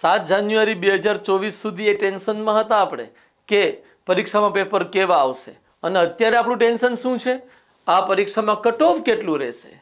સાત જાન્યુઆરી બે હજાર ચોવીસ સુધી એ ટેન્શનમાં હતા આપણે કે પરીક્ષામાં પેપર કેવા આવશે અને અત્યારે આપણું ટેન્શન શું છે આ પરીક્ષામાં કટ ઓફ કેટલું રહેશે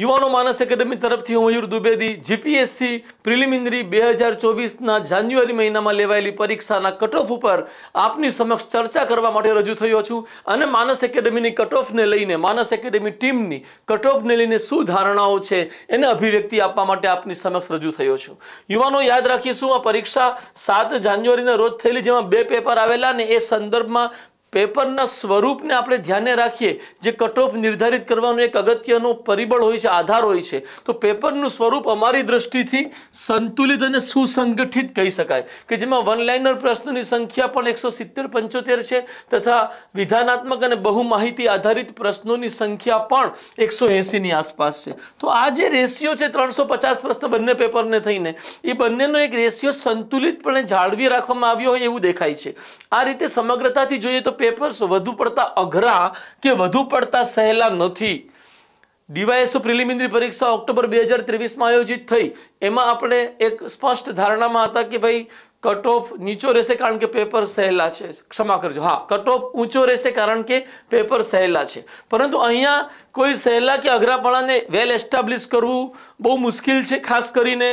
યુવાનો માનસ એકેડમી તરફથી હું મયુર દુબેદી જીપીએસસી પ્રિલિમિનરી બે હજાર ચોવીસના જાન્યુઆરી મહિનામાં લેવાયેલી પરીક્ષાના કટઓફ ઉપર આપની સમક્ષ ચર્ચા કરવા માટે રજૂ થયો છું અને માનસ એકેડેમીની કટઓફને લઈને માનસ એકેડમી ટીમની કટઓફને લઈને શું ધારણાઓ છે એને અભિવ્યક્તિ આપવા માટે આપની સમક્ષ રજૂ થયો છું યુવાનો યાદ રાખીશું આ પરીક્ષા સાત જાન્યુઆરીના રોજ થયેલી જેમાં બે પેપર આવેલા ને એ સંદર્ભમાં પેપરના સ્વરૂપને આપણે ધ્યાને રાખીએ જે કટઓફ નિર્ધારિત કરવાનું એક અગત્યનો પરિબળ હોય છે આધાર હોય છે તો પેપરનું સ્વરૂપ અમારી દૃષ્ટિથી સંતુલિત અને સુસંગઠિત કહી શકાય કે જેમાં વન લાઇનર પ્રશ્નોની સંખ્યા પણ એકસો સિત્તેર પંચોતેર છે તથા વિધાનાત્મક અને બહુ માહિતી આધારિત પ્રશ્નોની સંખ્યા પણ એકસો એંસીની આસપાસ છે તો આ જે રેશિયો છે ત્રણસો પચાસ પ્રશ્ન બંને પેપરને થઈને એ બંનેનો એક રેશિયો સંતુલિતપણે જાળવી રાખવામાં આવ્યો હોય એવું દેખાય છે આ રીતે સમગ્રતાથી જોઈએ તો પેપર્સ વધુ પડતા અઘરા કે વધુ પડતા સહેલા નથી ડીવાયએસઓ પ્રિલિમિનરી પરીક્ષા ઓક્ટોબર બે હજાર ત્રેવીસમાં આયોજિત થઈ એમાં આપણે એક સ્પષ્ટ ધારણામાં હતા કે ભાઈ કટ ઓફ નીચો રહેશે કારણ કે પેપર સહેલા છે ક્ષમા કરજો હા કટ ઓફ ઊંચો રહેશે કારણ કે પેપર સહેલા છે પરંતુ અહીંયા કોઈ સહેલા કે અઘરાપણાને વેલ એસ્ટાબ્લિશ કરવું બહુ મુશ્કેલ છે ખાસ કરીને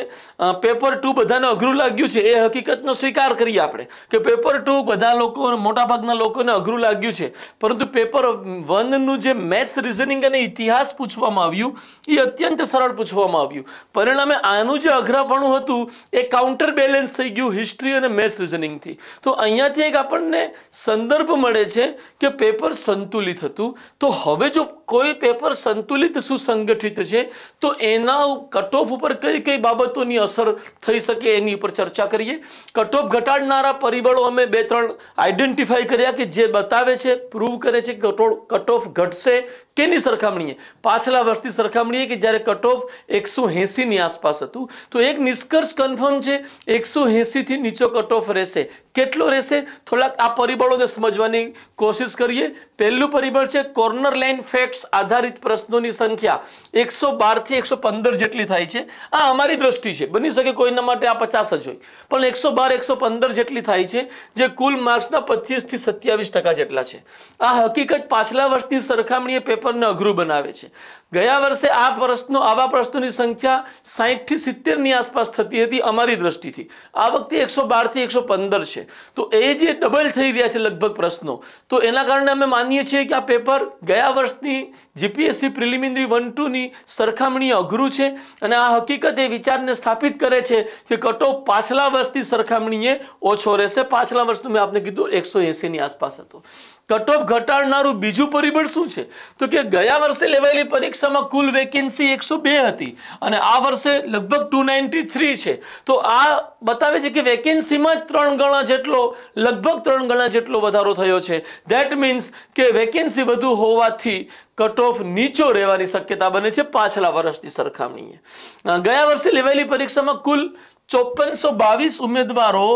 પેપર ટુ બધાને અઘરું લાગ્યું છે એ હકીકતનો સ્વીકાર કરીએ આપણે કે પેપર ટુ બધા લોકો મોટાભાગના લોકોને અઘરું લાગ્યું છે પરંતુ પેપર વનનું જે મેથ્સ રિઝનિંગ અને ઇતિહાસ પૂછવામાં આવ્યું એ અત્યંત સરળ પૂછવામાં આવ્યું પરિણામે આનું જે અઘરાપણું હતું એ કાઉન્ટર બેલેન્સ થઈ ગયું હિસ્ટ્રી હિસ્ટ્રી અને મેથ્સ રિઝનિંગથી તો અહીંયાથી એક આપણને સંદર્ભ મળે છે કે પેપર સંતુલિત હતું તો હવે જો કોઈ પેપર સંતુલિત સુસંગઠિત છે તો એના કટઓફ ઉપર કઈ કઈ બાબતોની અસર થઈ શકે એની ઉપર ચર્ચા કરીએ કટઓફ ઘટાડનારા પરિબળો અમે બે ત્રણ આઈડેન્ટિફાઈ કર્યા કે જે બતાવે છે પ્રૂવ કરે છે કટોફ ઘટશે કેની સરખામણીએ પાછલા વર્ષની સરખામણીએ કે જ્યારે કટ ઓફ એકસો એંસીની આસપાસ હતું તો એક નિષ્કર્ષ કન્ફર્મ છે એકસો એંસીથી નીચો કટ ઓફ રહેશે કેટલો રહેશે થોડાક આ પરિબળોને સમજવાની કોશિશ કરીએ પહેલું પરિબળ છે કોર્નર લાઇન ફેક્ટ્સ આધારિત પ્રશ્નોની સંખ્યા એકસો બારથી એકસો પંદર જેટલી થાય છે આ અમારી દ્રષ્ટિ છે બની શકે કોઈના માટે આ પચાસ જ હોય પણ એકસો બાર એકસો પંદર જેટલી થાય છે જે કુલ માર્ક્સના પચીસથી સત્યાવીસ ટકા જેટલા છે આ હકીકત પાછલા વર્ષની સરખામણીએ પેપર આપણને અઘરું બનાવે છે ગયા વર્ષે આ પ્રશ્નો આવા પ્રશ્નોની સંખ્યા સાહીઠથી સિત્તેરની આસપાસ થતી હતી અમારી દ્રષ્ટિથી આ વખતે એકસો બારથી એકસો પંદર છે તો એ જે ડબલ થઈ રહ્યા છે લગભગ પ્રશ્નો તો એના કારણે અમે માનીએ છીએ કે આ પેપર ગયા વર્ષની જીપીએસસી પ્રિલિમિનરી વન ટુની સરખામણી અઘરું છે અને આ હકીકત એ વિચારને સ્થાપિત કરે છે કે કટઓફ પાછલા વર્ષની સરખામણીએ ઓછો રહેશે પાછલા વર્ષનું મેં આપને કીધું એકસો એંસીની આસપાસ હતો કટ ઘટાડનારું બીજું પરિબળ શું છે તો કે ગયા વર્ષે લેવાયેલી પરીક્ષામાં કુલ વેકેન્સી એકસો બે હતી અને આ વર્ષે લગભગ ટુ નાઇન્ટી થ્રી છે તો આ બતાવે છે કે વેકેન્સીમાં જ ત્રણ ગણા જેટલો લગભગ ત્રણ ગણા જેટલો વધારો થયો છે ધેટ મીન્સ કે વેકેન્સી વધુ હોવાથી કટ નીચો રહેવાની શક્યતા બને છે પાછલા વર્ષની સરખામણીએ ગયા વર્ષે લેવાયેલી પરીક્ષામાં કુલ ચોપનસો બાવીસ ઉમેદવારો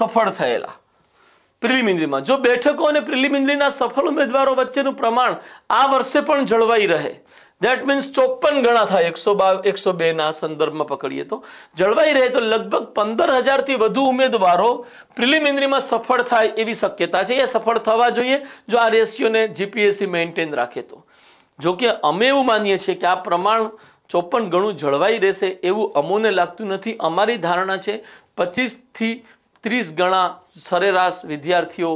સફળ થયેલા પ્રિલિમિનરીમાં જો બેઠકો અને પ્રિલિમિનરીના સફળ ઉમેદવારો વચ્ચેનું પ્રમાણ આ વર્ષે પણ જળવાઈ રહે દેટ મીન્સ ચોપન ગણા થાય એકસો બા એકસો બેના સંદર્ભમાં પકડીએ તો જળવાઈ રહે તો લગભગ પંદર હજારથી વધુ ઉમેદવારો પ્રિલિમિનરીમાં સફળ થાય એવી શક્યતા છે એ સફળ થવા જોઈએ જો આ રેશિયોને જીપીએસસી મેન્ટેન રાખે તો જો કે અમે એવું માનીએ છીએ કે આ પ્રમાણ ચોપન ગણું જળવાઈ રહેશે એવું અમોને લાગતું નથી અમારી ધારણા છે પચીસથી ત્રીસ ગણા સરેરાશ વિદ્યાર્થીઓ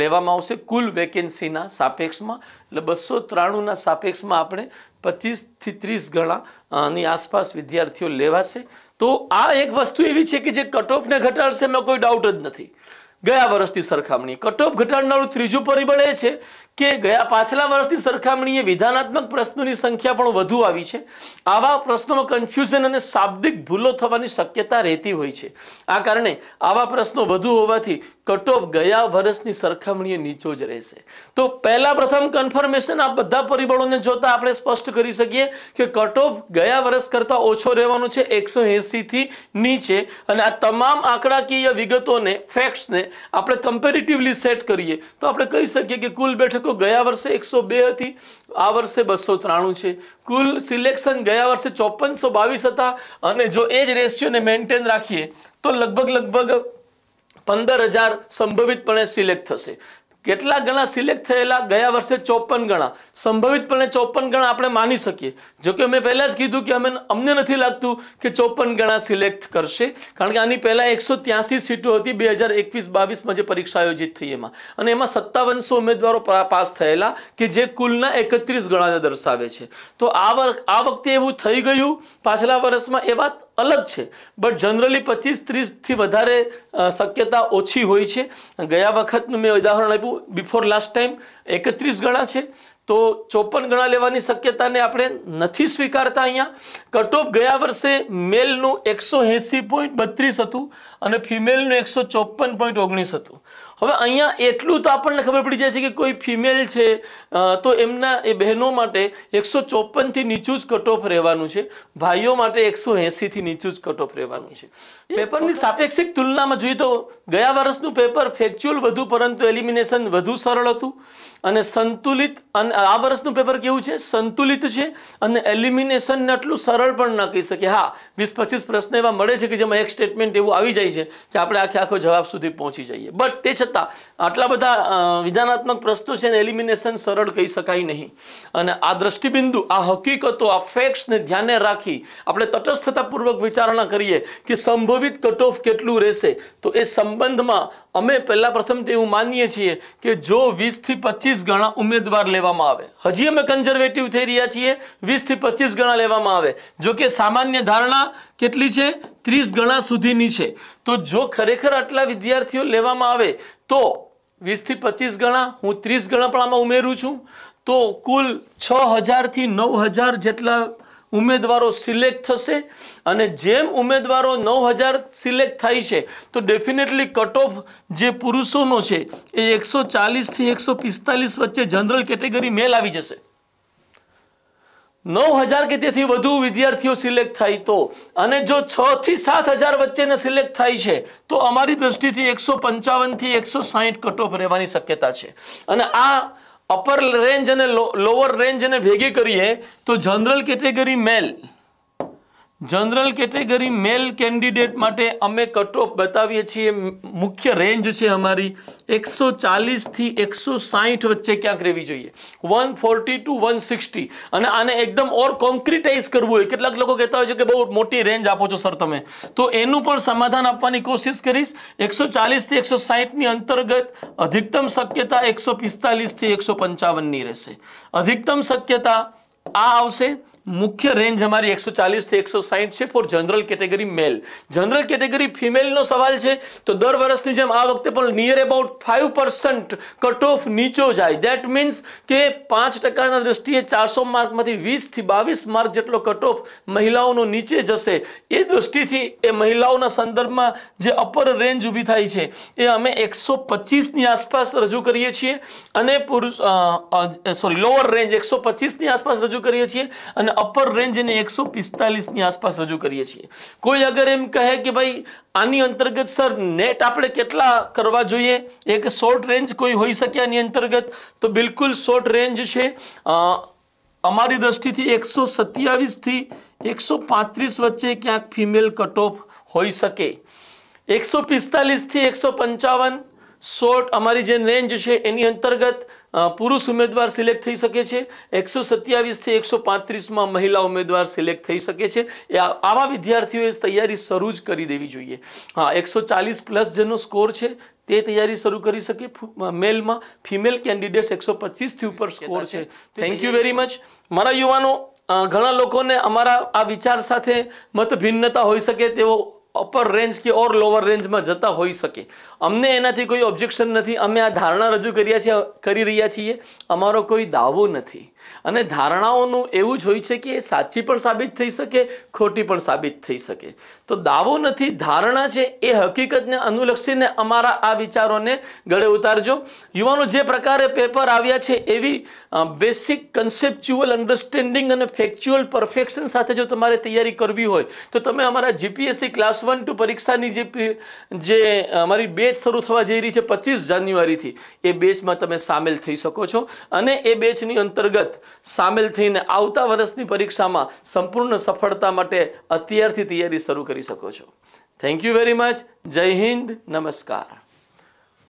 લેવામાં આવશે કુલ વેકેન્સીના સાપેક્ષમાં એટલે બસો ત્રાણુંના સાપેક્ષમાં આપણે પચીસથી ત્રીસ ગણાની આસપાસ વિદ્યાર્થીઓ લેવાશે તો આ એક વસ્તુ એવી છે કે જે કટઓફને ઘટાડશે એમાં કોઈ ડાઉટ જ નથી ગયા વર્ષથી સરખામણી કટઓફ ઘટાડનારું ત્રીજું પરિબળ એ છે કે ગયા પાછલા વર્ષની સરખામણીએ વિધાનાત્મક પ્રશ્નોની સંખ્યા પણ વધુ આવી છે આવા પ્રશ્નોમાં કન્ફ્યુઝન અને શાબ્દિક ભૂલો થવાની શક્યતા રહેતી હોય છે આ કારણે આવા પ્રશ્નો વધુ હોવાથી કટઓફ ગયા વર્ષની સરખામણીએ નીચો જ રહેશે તો પહેલા પ્રથમ કન્ફર્મેશન આ બધા પરિબળોને જોતા આપણે સ્પષ્ટ કરી શકીએ કે કટઓફ ગયા વર્ષ કરતાં ઓછો રહેવાનો છે એકસો એંસીથી નીચે અને આ તમામ આંકડાકીય વિગતોને ફેક્ટ્સને આપણે કમ્પેરેટિવલી સેટ કરીએ તો આપણે કહી શકીએ કે કુલ બેઠક તો ગયા વર્ષે એકસો બે હતી આ વર્ષે બસો ત્રાણું છે કુલ સિલેક્શન ગયા વર્ષે ચોપનસો બાવીસ હતા અને જો એ જ રેશિયોને મેન્ટેન રાખીએ તો લગભગ લગભગ પંદર હજાર સંભવિતપણે સિલેક્ટ થશે કેટલા ગણા સિલેક્ટ થયેલા ગયા વર્ષે ચોપન ગણા સંભવિતપણે ચોપન ગણા આપણે માની શકીએ જોકે મેં પહેલાં જ કીધું કે અમે અમને નથી લાગતું કે ચોપન ગણા સિલેક્ટ કરશે કારણ કે આની પહેલાં એકસો ત્યાંસી સીટો હતી બે હજાર એકવીસ બાવીસમાં જે પરીક્ષા આયોજિત થઈ એમાં અને એમાં સત્તાવનસો ઉમેદવારો પાસ થયેલા કે જે કુલના એકત્રીસ ગણાને દર્શાવે છે તો આ આ વખતે એવું થઈ ગયું પાછલા વર્ષમાં એ વાત અલગ છે બટ જનરલી પચીસ ત્રીસથી વધારે શક્યતા ઓછી હોય છે ગયા વખતનું મેં ઉદાહરણ આપ્યું બિફોર લાસ્ટ ટાઈમ એકત્રીસ ગણા છે તો ચોપન ગણા લેવાની શક્યતાને આપણે નથી સ્વીકારતા અહીંયા કટઓફ ગયા વર્ષે મેલનું એકસો એંસી પોઈન્ટ બત્રીસ હતું અને ફિમેલનું એકસો ચોપન પોઈન્ટ ઓગણીસ હતું હવે અહીંયા એટલું તો આપણને ખબર પડી જાય છે કે કોઈ ફિમેલ છે તો એમના એ બહેનો માટે એકસો ચોપનથી નીચું જ કટ ઓફ રહેવાનું છે ભાઈઓ માટે એકસો એંસીથી નીચું જ કટ ઓફ રહેવાનું છે પેપરની સાપેક્ષિક તુલનામાં જોઈએ તો ગયા વર્ષનું પેપર ફેક્ચ્યુઅલ વધુ પરંતુ એલિમિનેશન વધુ સરળ હતું અને સંતુલિત અને આ વર્ષનું પેપર કેવું છે સંતુલિત છે અને એલિમિનેશનને એટલું સરળ પણ ન કહી શકીએ હા વીસ પચીસ પ્રશ્ન એવા મળે છે કે જેમાં એક સ્ટેટમેન્ટ એવું આવી જાય છે કે આપણે આખે આખો જવાબ સુધી પહોંચી જઈએ બટ તે છતાં આટલા બધા વિધાનાત્મક પ્રશ્નો છે એને એલિમિનેશન સરળ કહી શકાય નહીં અને આ દ્રષ્ટિબિંદુ આ હકીકતો આ ફેક્ટ્સને ધ્યાને રાખી આપણે તટસ્થતાપૂર્વક વિચારણા કરીએ કે સંભવિત કટ ઓફ કેટલું રહેશે તો એ સંબંધમાં અમે પહેલા પ્રથમ તો એવું માનીએ છીએ કે જો વીસથી પચીસ ગણા ઉમેદવાર લેવામાં આવે હજી અમે કન્ઝર્વેટિવ થઈ રહ્યા છીએ વીસથી પચીસ ગણા લેવામાં આવે જો કે સામાન્ય ધારણા કેટલી છે ત્રીસ ગણા સુધીની છે તો જો ખરેખર આટલા વિદ્યાર્થીઓ લેવામાં આવે તો વીસથી પચીસ ગણા હું ત્રીસ ગણા પણ આમાં ઉમેરું છું તો કુલ છ હજારથી નવ હજાર જેટલા ઉમેદવારો સિલેક્ટ થશે અને જેમ ઉમેદવારો નવ હજાર સિલેક્ટ થાય છે તો ડેફિનેટલી કટ ઓફ જે પુરુષોનો છે એ એકસો ચાલીસથી એકસો પિસ્તાલીસ વચ્ચે જનરલ કેટેગરી મેલ આવી જશે નવ હજાર કે તેથી વધુ વિદ્યાર્થીઓ સિલેક્ટ થાય તો અને જો છ થી સાત હજાર વચ્ચેને સિલેક્ટ થાય છે તો અમારી દ્રષ્ટિથી એકસો પંચાવનથી એકસો સાહીઠ કટ ઓફ રહેવાની શક્યતા છે અને આ અપર રેન્જ અને લોઅર રેન્જ એને ભેગી કરીએ તો general category male general category male candidate માટે અમે કટ બતાવીએ છીએ મુખ્ય રેન્જ છે અમારી એકસો ચાલીસથી એકસો સાહીઠ વચ્ચે ક્યાંક રહેવી જોઈએ one forty to one sixty અને આને એકદમ ઓર કોન્ક્રિટાઇઝ કરવું હોય કેટલાક લોકો કહેતા હોય છે કે બહુ મોટી રેન્જ આપો છો સર તમે તો એનું પણ સમાધાન આપવાની કોશિશ કરીશ એકસો ચાલીસથી એકસો સાહીઠની અંતર્ગત અધિકતમ શક્યતા એકસો પિસ્તાલીસથી એકસો પંચાવનની રહેશે અધિકતમ શક્યતા આ આવશે મુખ્ય રેન્જ અમારી એકસો ચાલીસથી એકસો સાહીઠ છે for general category male general category ફિમેલનો સવાલ છે તો દર વર્ષની જેમ આ વખતે પણ near about five percent cut off નીચો જાય દેટ મીન્સ કે પાંચ ટકાના દ્રષ્ટિએ ચારસો માર્કમાંથી વીસથી બાવીસ માર્ક જેટલો કટ ઓફ મહિલાઓનો નીચે જશે એ દૃષ્ટિથી એ મહિલાઓના સંદર્ભમાં જે અપર રેન્જ ઊભી થાય છે એ અમે એકસો પચીસની આસપાસ રજૂ કરીએ છીએ અને પુરુષ સોરી લોઅર રેન્જ એકસો પચીસની આસપાસ રજૂ કરીએ છીએ અને અપર રેન્જ એને એકસો પિસ્તાલીસની આસપાસ રજૂ કરીએ છીએ કોઈ અગર એમ કહે કે ભાઈ આની અંતર્ગત સર નેટ આપણે કેટલા કરવા જોઈએ એક શોર્ટ રેન્જ કોઈ હોઈ શકે આની અંતર્ગત તો બિલકુલ શોર્ટ રેન્જ છે અમારી દ્રષ્ટિથી એકસો સત્યાવીસથી એકસો પાંત્રીસ વચ્ચે ક્યાંક ફિમેલ કટ ઓફ હોઈ શકે એકસો પિસ્તાલીસથી એકસો પંચાવન સોટ અમારી જે રેન્જ છે એની અંતર્ગત પુરુષ ઉમેદવાર સિલેક્ટ થઈ શકે છે એકસો સત્યાવીસથી એકસો પાંત્રીસમાં મહિલા ઉમેદવાર સિલેક્ટ થઈ શકે છે એ આવા વિદ્યાર્થીઓએ તૈયારી શરૂ જ કરી દેવી જોઈએ હા એકસો ચાલીસ પ્લસ જેનો સ્કોર છે તે તૈયારી શરૂ કરી શકે મેલમાં ફિમેલ કેન્ડિડેટ્સ એકસો પચીસથી ઉપર સ્કોર છે થેન્ક યુ વેરી મચ મારા યુવાનો ઘણા લોકોને અમારા આ વિચાર સાથે મતભિન્નતા હોઈ શકે તેવો અપર રેન્જ કે ઓર લોઅર રેન્જમાં જતા હોઈ શકે અમને એનાથી કોઈ ઓબ્જેક્શન નથી અમે આ ધારણા રજૂ કર્યા છીએ કરી રહ્યા છીએ અમારો કોઈ દાવો નથી અને ધારણાઓનું એવું જ હોય છે કે એ સાચી પણ સાબિત થઈ શકે ખોટી પણ સાબિત થઈ શકે તો દાવો નથી ધારણા છે એ હકીકતને અનુલક્ષીને અમારા આ વિચારોને ગળે ઉતારજો યુવાનો જે પ્રકારે પેપર આવ્યા છે એવી બેસિક કન્સેપ્ચ્યુઅલ અન્ડરસ્ટેન્ડિંગ અને ફેક્ચ્યુઅલ પરફેક્શન સાથે જો તમારે તૈયારી કરવી હોય તો તમે અમારા જીપીએસસી ક્લાસ વન ટુ પરીક્ષાની જે જે અમારી બેચ શરૂ થવા જઈ રહી છે પચીસ જાન્યુઆરીથી એ બેચમાં તમે સામેલ થઈ શકો છો અને એ બેચની અંતર્ગત સામેલ થઈને આવતા વર્ષની પરીક્ષામાં સંપૂર્ણ સફળતા માટે અત્યારથી તૈયારી શરૂ કરી શકો છો થેન્ક યુ વેરી મચ જય હિન્દ નમસ્કાર